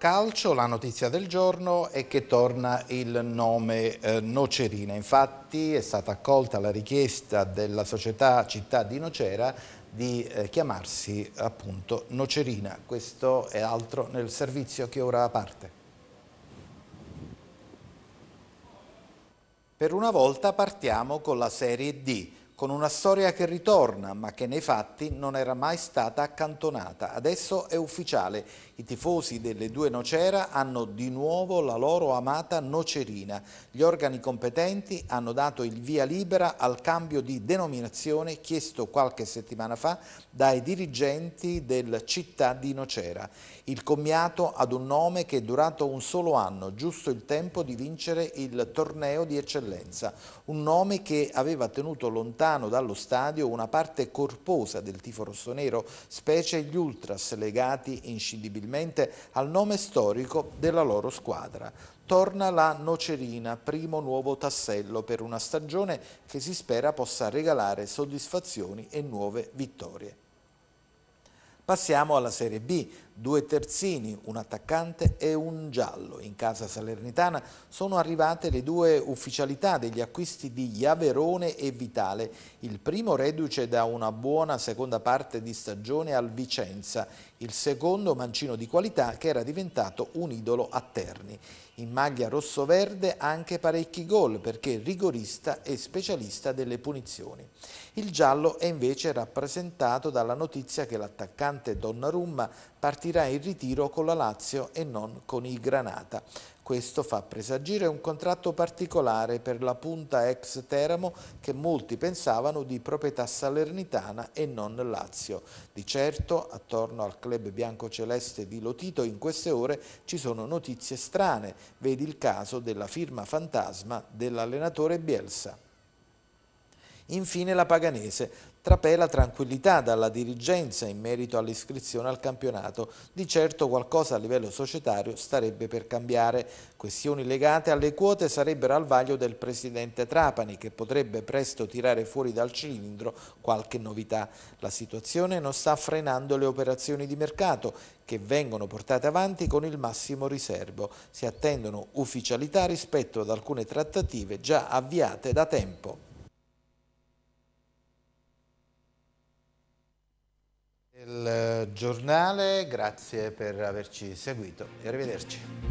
calcio, la notizia del giorno è che torna il nome eh, Nocerina. Infatti è stata accolta la richiesta della società Città di Nocera di eh, chiamarsi appunto Nocerina. Questo è altro nel servizio che ora parte. Per una volta partiamo con la Serie D con una storia che ritorna ma che nei fatti non era mai stata accantonata. Adesso è ufficiale, i tifosi delle due Nocera hanno di nuovo la loro amata Nocerina. Gli organi competenti hanno dato il via libera al cambio di denominazione chiesto qualche settimana fa dai dirigenti del città di Nocera. Il commiato ad un nome che è durato un solo anno, giusto il tempo di vincere il torneo di eccellenza. Un nome che aveva tenuto lontano lontano dallo stadio una parte corposa del tifo rossonero, specie gli ultras legati inscindibilmente al nome storico della loro squadra. Torna la Nocerina, primo nuovo tassello per una stagione che si spera possa regalare soddisfazioni e nuove vittorie. Passiamo alla Serie B, due terzini, un attaccante e un giallo. In casa salernitana sono arrivate le due ufficialità degli acquisti di Iaverone e Vitale, il primo reduce da una buona seconda parte di stagione al Vicenza, il secondo mancino di qualità che era diventato un idolo a Terni. In maglia rosso-verde anche parecchi gol perché rigorista e specialista delle punizioni. Il giallo è invece rappresentato dalla notizia che l'attaccante Donnarumma partirà partirà in ritiro con la Lazio e non con il Granata. Questo fa presagire un contratto particolare per la punta ex Teramo che molti pensavano di proprietà salernitana e non Lazio. Di certo, attorno al club biancoceleste di Lotito in queste ore ci sono notizie strane. Vedi il caso della firma fantasma dell'allenatore Bielsa. Infine la Paganese. Trapela tranquillità dalla dirigenza in merito all'iscrizione al campionato. Di certo qualcosa a livello societario starebbe per cambiare. Questioni legate alle quote sarebbero al vaglio del presidente Trapani che potrebbe presto tirare fuori dal cilindro qualche novità. La situazione non sta frenando le operazioni di mercato che vengono portate avanti con il massimo riservo. Si attendono ufficialità rispetto ad alcune trattative già avviate da tempo. il eh, giornale, grazie per averci seguito e arrivederci.